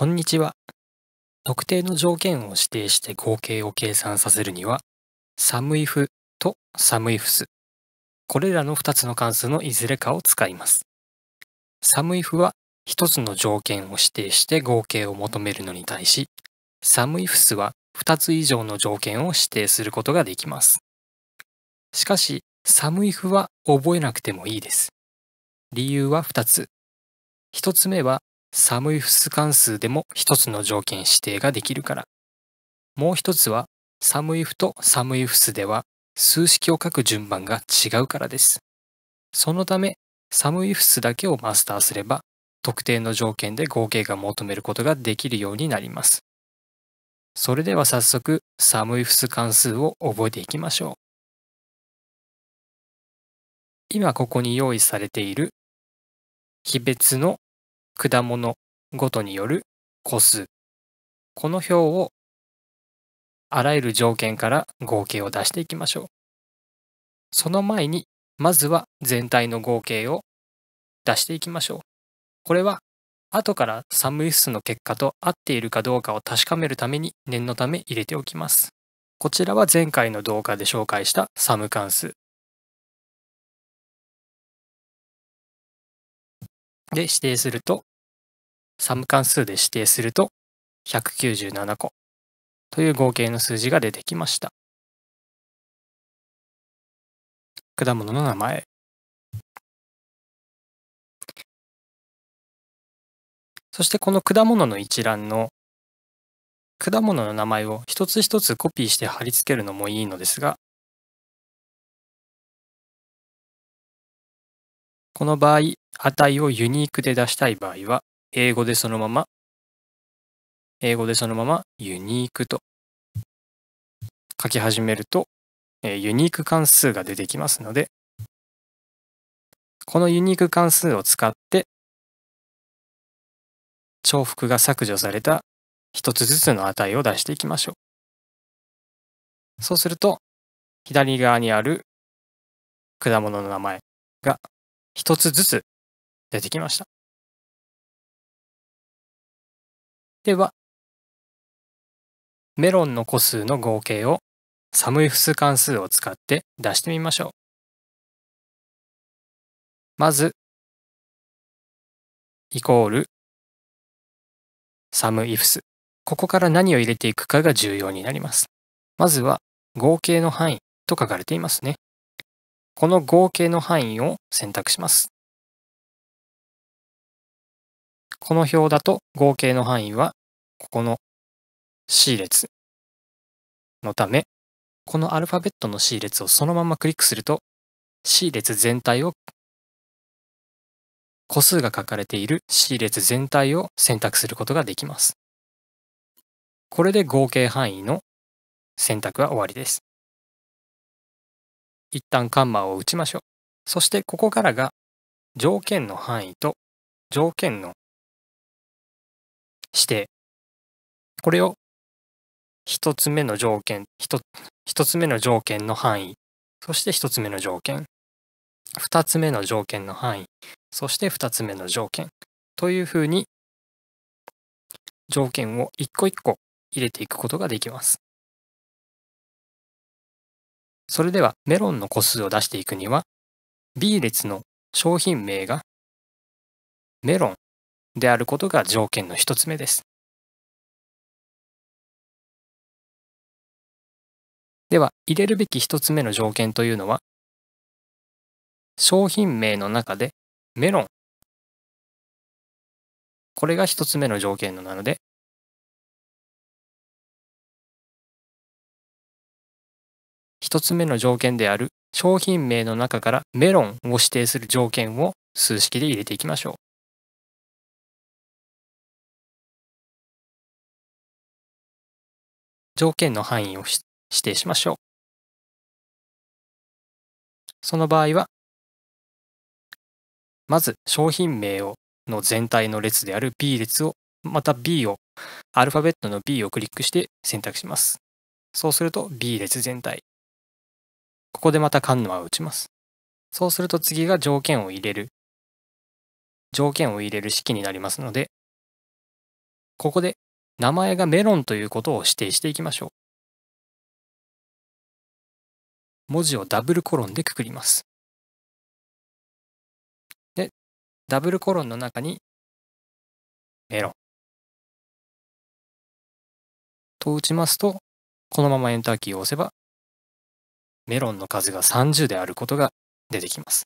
こんにちは。特定の条件を指定して合計を計算させるには、サムイフとサムイフス。これらの2つの関数のいずれかを使います。サムイフは1つの条件を指定して合計を求めるのに対し、サムイフスは2つ以上の条件を指定することができます。しかし、サムイフは覚えなくてもいいです。理由は2つ。1つ目は寒い不数関数でも一つの条件指定ができるから。もう一つは、寒い不と寒い不数では数式を書く順番が違うからです。そのため、寒い不数だけをマスターすれば、特定の条件で合計が求めることができるようになります。それでは早速、寒い不数関数を覚えていきましょう。今ここに用意されている、非別の果物ごとによる個数。この表をあらゆる条件から合計を出していきましょう。その前に、まずは全体の合計を出していきましょう。これは後からサム因スの結果と合っているかどうかを確かめるために念のため入れておきます。こちらは前回の動画で紹介したサム関数。で指定すると、サム関数で指定すると197個という合計の数字が出てきました。果物の名前。そしてこの果物の一覧の果物の名前を一つ一つコピーして貼り付けるのもいいのですが、この場合、値をユニークで出したい場合は、英語でそのまま、英語でそのままユニークと書き始めると、ユニーク関数が出てきますので、このユニーク関数を使って、重複が削除された一つずつの値を出していきましょう。そうすると、左側にある果物の名前が一つずつ出てきました。では、メロンの個数の合計をサムイフス関数を使って出してみましょう。まず、イコール、サムイフス。ここから何を入れていくかが重要になります。まずは、合計の範囲と書かれていますね。この合計の範囲を選択します。この表だと合計の範囲はここの C 列のため、このアルファベットの C 列をそのままクリックすると C 列全体を個数が書かれている C 列全体を選択することができます。これで合計範囲の選択は終わりです。一旦カンマを打ちましょう。そしてここからが条件の範囲と条件の指定。これを一つ目の条件、一つ目の条件の範囲、そして一つ目の条件、二つ目の条件の範囲、そして二つ目の条件というふうに条件を一個一個入れていくことができます。それではメロンの個数を出していくには B 列の商品名がメロンであることが条件の一つ目です。では入れるべき一つ目の条件というのは商品名の中でメロンこれが一つ目の条件なので一つ目の条件である商品名の中からメロンを指定する条件を数式で入れていきましょう。条件の範囲を指定しましょう。その場合は、まず商品名をの全体の列である B 列を、また B を、アルファベットの B をクリックして選択します。そうすると B 列全体、ここでまたカンヌは打ちます。そうすると次が条件を入れる。条件を入れる式になりますので、ここで名前がメロンということを指定していきましょう。文字をダブルコロンでくくります。で、ダブルコロンの中にメロン。と打ちますと、このままエンターキーを押せばメロンの数が30であることが出てきます。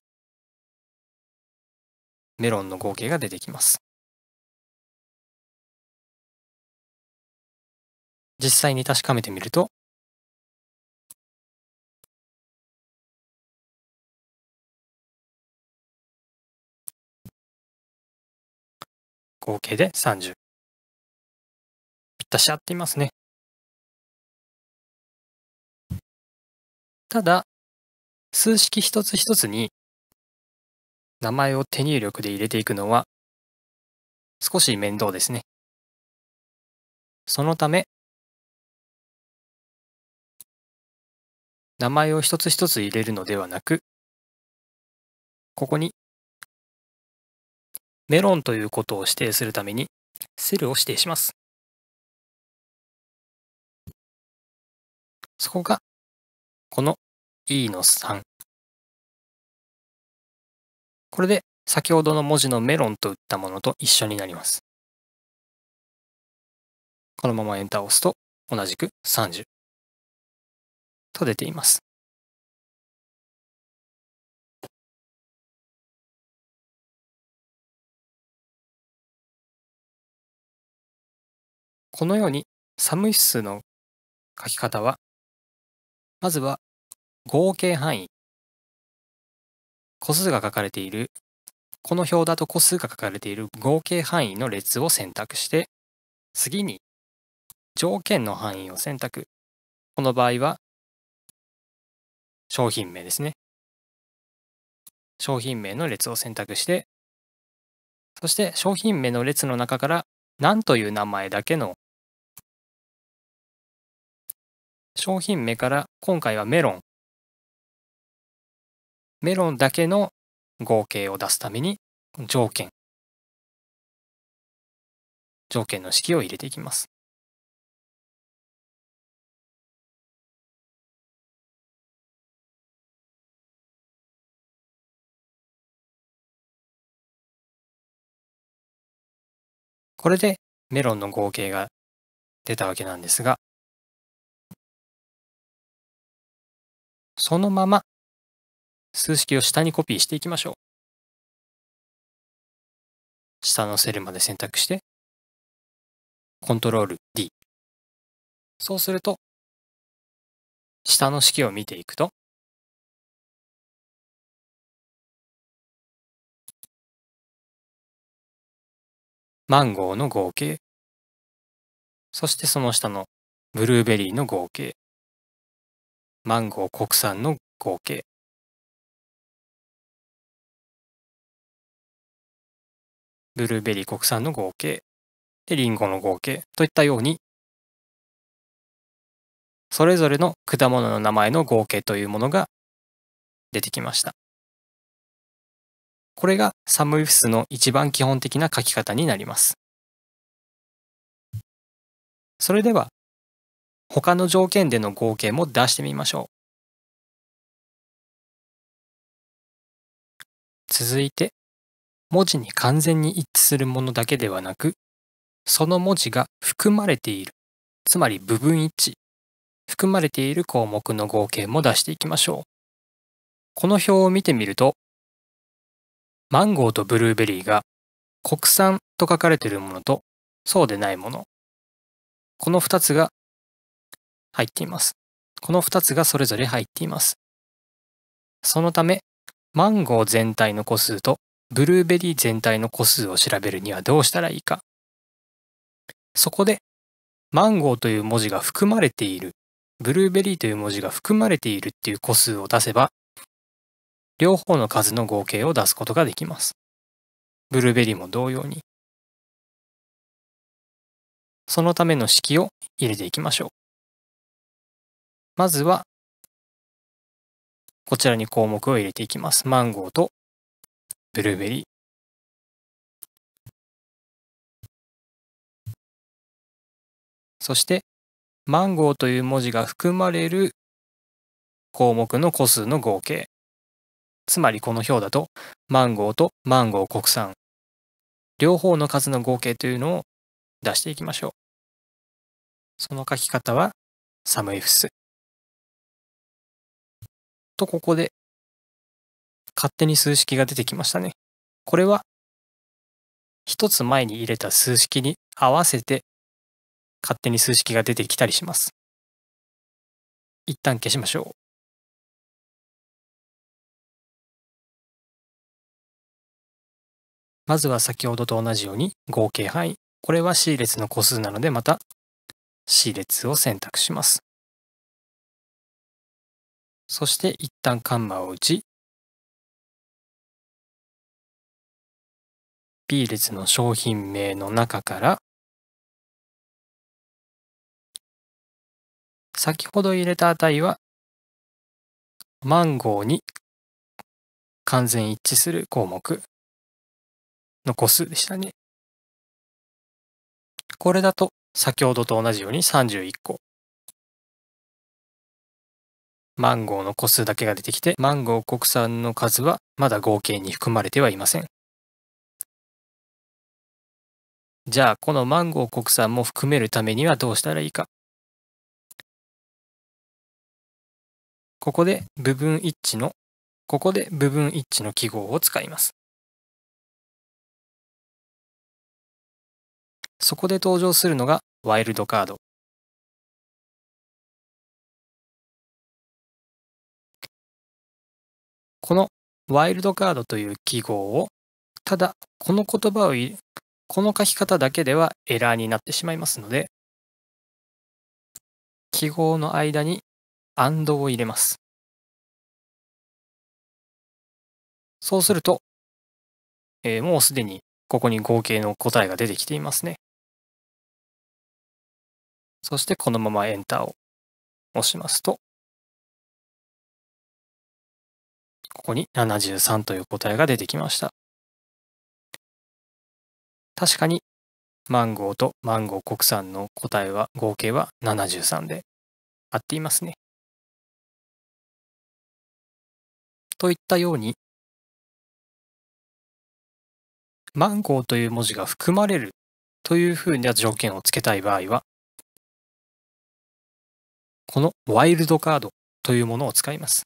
メロンの合計が出てきます。実際に確かめてみると、合計で30。ぴったし合っていますね。ただ、数式一つ一つに名前を手入力で入れていくのは少し面倒ですね。そのため、名前を一つ一つ入れるのではなく、ここにメロンということを指定するためにセルを指定します。そこがこの e の3。これで先ほどの文字のメロンと打ったものと一緒になります。このままエンターを押すと同じく30と出ています。このように寒い指数の書き方はまずは合計範囲。個数が書かれている、この表だと個数が書かれている合計範囲の列を選択して、次に条件の範囲を選択。この場合は商品名ですね。商品名の列を選択して、そして商品名の列の中から何という名前だけの商品名から今回はメロン。メロンだけの合計を出すために条件。条件の式を入れていきます。これでメロンの合計が出たわけなんですがそのまま数式を下にコピーしていきましょう。下のセルまで選択して、コントロール D。そうすると、下の式を見ていくと、マンゴーの合計、そしてその下のブルーベリーの合計、マンゴー国産の合計ブルーベリー国産の合計でリンゴの合計といったようにそれぞれの果物の名前の合計というものが出てきましたこれがサムイフスの一番基本的な書き方になりますそれでは他の条件での合計も出してみましょう。続いて、文字に完全に一致するものだけではなく、その文字が含まれている、つまり部分一致、含まれている項目の合計も出していきましょう。この表を見てみると、マンゴーとブルーベリーが国産と書かれているものとそうでないもの。この2つが入っています。この二つがそれぞれ入っています。そのため、マンゴー全体の個数とブルーベリー全体の個数を調べるにはどうしたらいいか。そこで、マンゴーという文字が含まれている、ブルーベリーという文字が含まれているっていう個数を出せば、両方の数の合計を出すことができます。ブルーベリーも同様に。そのための式を入れていきましょう。まずは、こちらに項目を入れていきます。マンゴーとブルーベリー。そして、マンゴーという文字が含まれる項目の個数の合計。つまりこの表だと、マンゴーとマンゴー国産。両方の数の合計というのを出していきましょう。その書き方は、サムイフス。とここで勝手に数式が出てきましたね。これは一つ前に入れた数式に合わせて勝手に数式が出てきたりします。一旦消しましょう。まずは先ほどと同じように合計範囲。これは C 列の個数なのでまた C 列を選択します。そして一旦カンマを打ち、B 列の商品名の中から、先ほど入れた値は、マンゴーに完全一致する項目の個数でしたね。これだと先ほどと同じように31個マンゴーの個数だけが出てきて、マンゴー国産の数はまだ合計に含まれてはいません。じゃあ、このマンゴー国産も含めるためにはどうしたらいいか。ここで部分一致の、ここで部分一致の記号を使います。そこで登場するのがワイルドカードこのワイルドカードという記号を、ただこの言葉を、この書き方だけではエラーになってしまいますので、記号の間に a ンドを入れます。そうすると、えー、もうすでにここに合計の答えが出てきていますね。そしてこのまま Enter を押しますと、ここに73という答えが出てきました。確かにマンゴーとマンゴー国産の答えは合計は73で合っていますね。といったようにマンゴーという文字が含まれるというふうな条件をつけたい場合はこのワイルドカードというものを使います。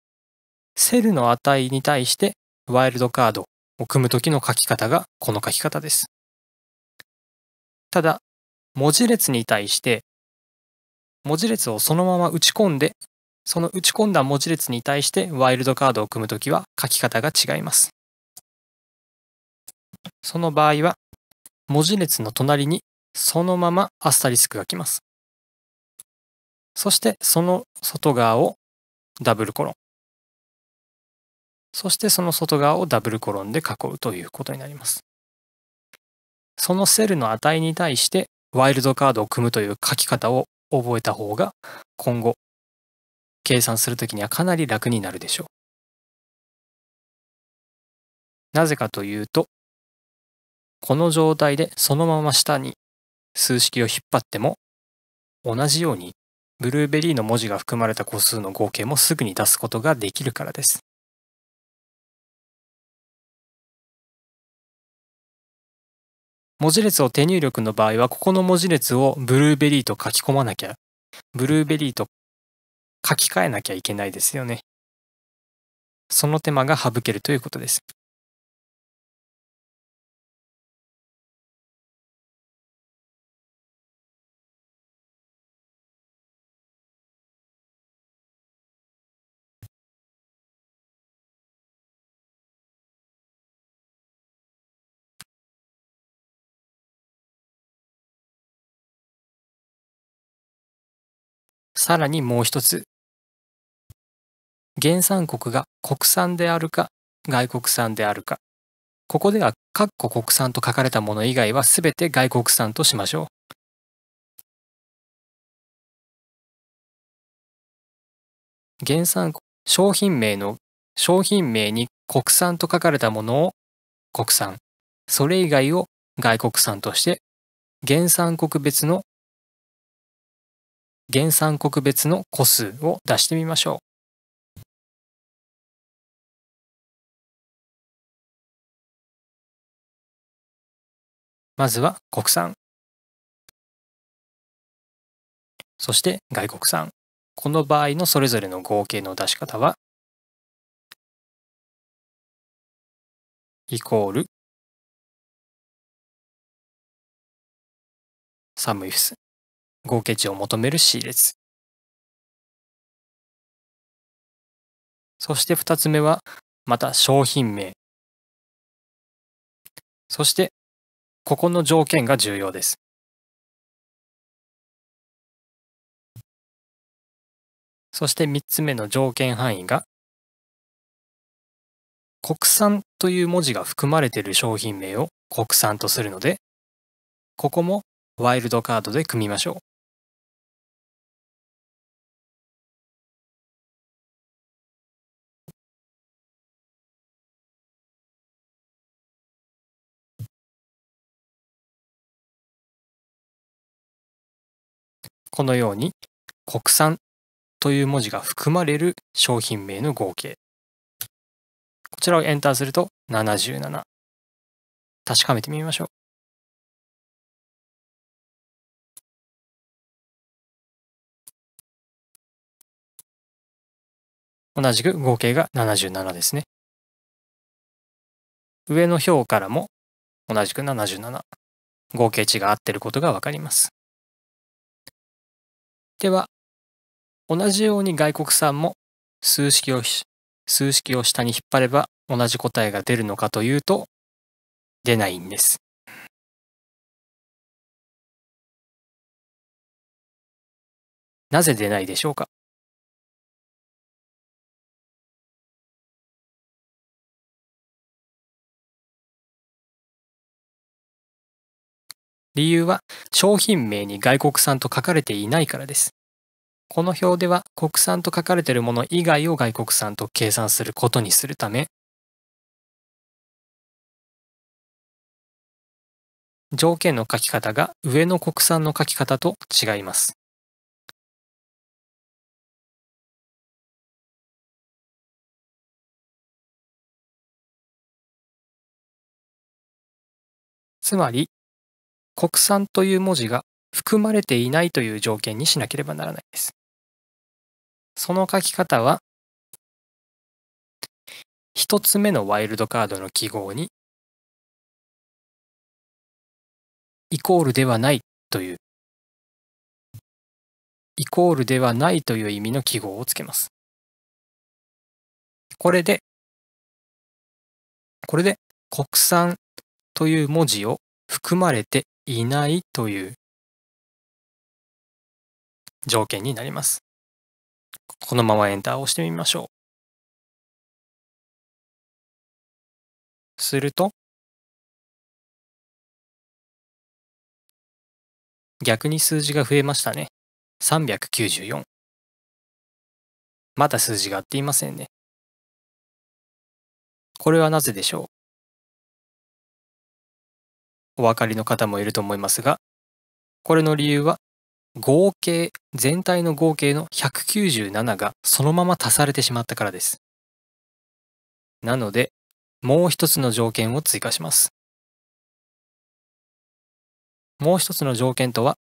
セルの値に対してワイルドカードを組むときの書き方がこの書き方です。ただ、文字列に対して文字列をそのまま打ち込んでその打ち込んだ文字列に対してワイルドカードを組むときは書き方が違います。その場合は文字列の隣にそのままアスタリスクが来ます。そしてその外側をダブルコロン。そしてその外側をダブルコロンで囲うということになります。そのセルの値に対してワイルドカードを組むという書き方を覚えた方が今後計算するときにはかなり楽になるでしょう。なぜかというとこの状態でそのまま下に数式を引っ張っても同じようにブルーベリーの文字が含まれた個数の合計もすぐに出すことができるからです。文字列を手入力の場合は、ここの文字列をブルーベリーと書き込まなきゃ、ブルーベリーと書き換えなきゃいけないですよね。その手間が省けるということです。さらにもう一つ。原産国が国産であるか外国産であるか。ここでは、カッコ国産と書かれたもの以外は全て外国産としましょう。原産商品名の商品名に国産と書かれたものを国産、それ以外を外国産として、原産国別の原産国別の個数を出してみましょう。まずは国産。そして外国産。この場合のそれぞれの合計の出し方は、イコール、サムイフス。合計値を求める C 列。そして2つ目は、また商品名。そして、ここの条件が重要です。そして3つ目の条件範囲が、国産という文字が含まれている商品名を国産とするので、ここもワイルドカードで組みましょう。このように国産という文字が含まれる商品名の合計こちらをエンターすると77確かめてみましょう同じく合計が77ですね。上の表からも同じく77合計値が合ってることがわかります。では、同じように外国産も数式を、数式を下に引っ張れば同じ答えが出るのかというと、出ないんです。なぜ出ないでしょうか理由は商品名に外国産と書かれていないからです。この表では国産と書かれているもの以外を外国産と計算することにするため、条件の書き方が上の国産の書き方と違います。つまり国産という文字が含まれていないという条件にしなければならないです。その書き方は、一つ目のワイルドカードの記号に、イコールではないという、イコールではないという意味の記号をつけます。これで、これで国産という文字を含まれていないという条件になります。このままエンターを押してみましょう。すると、逆に数字が増えましたね。394。まだ数字が合っていませんね。これはなぜでしょうお分かりの方もいると思いますが、これの理由は、合計、全体の合計の197がそのまま足されてしまったからです。なので、もう一つの条件を追加します。もう一つの条件とは、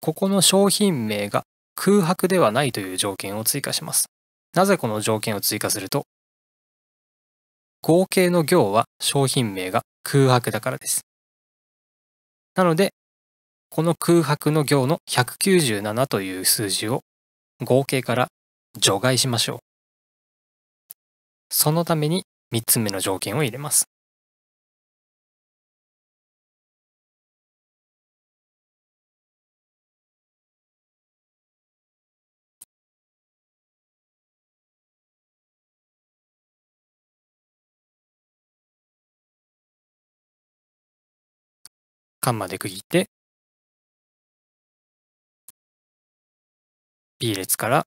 ここの商品名が空白ではないという条件を追加します。なぜこの条件を追加すると、合計の行は商品名が空白だからです。なので、この空白の行の197という数字を合計から除外しましょう。そのために3つ目の条件を入れます。ンマで区切って B 列から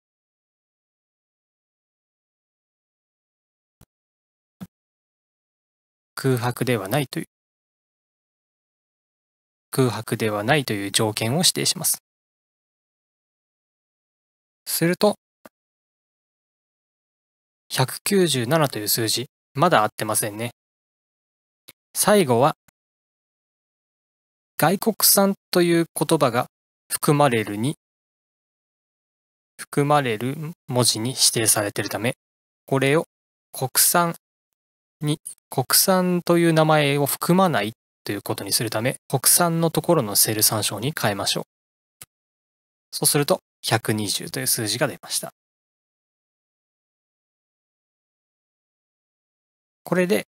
空白ではないという空白ではないという条件を指定します。すると197という数字まだ合ってませんね。最後は外国産という言葉が含まれるに、含まれる文字に指定されているため、これを国産に、国産という名前を含まないということにするため、国産のところのセル参照に変えましょう。そうすると、120という数字が出ました。これで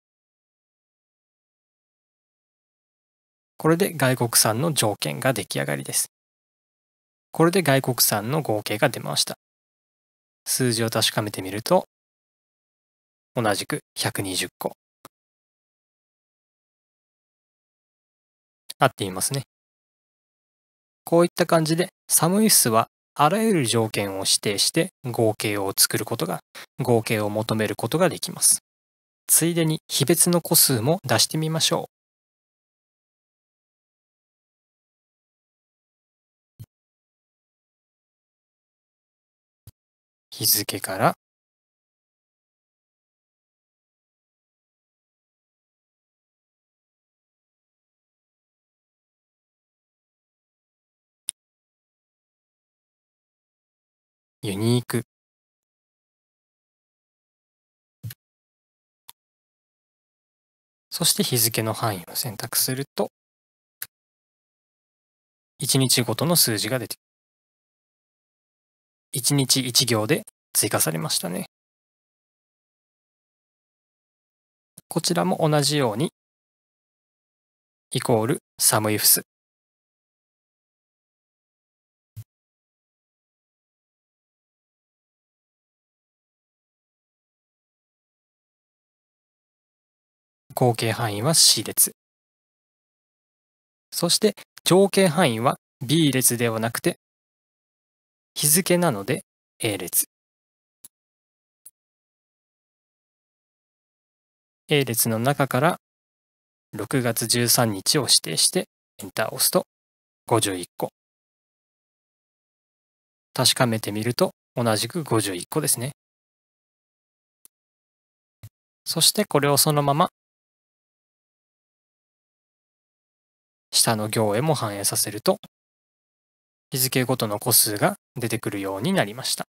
これで外国産の条件が出来上がりです。これで外国産の合計が出ました。数字を確かめてみると、同じく120個。合っていますね。こういった感じで、サムイスはあらゆる条件を指定して合計を作ることが、合計を求めることができます。ついでに、比別の個数も出してみましょう。日付からユニークそして日付の範囲を選択すると1日ごとの数字が出てくる。1日1行で追加されましたね。こちらも同じように、イコールサムイフス。合計範囲は C 列。そして、条件範囲は B 列ではなくて日付なので A 列 A 列の中から6月13日を指定してエンターを押すと51個確かめてみると同じく51個ですねそしてこれをそのまま下の行へも反映させると日付ごとの個数が出てくるようになりました。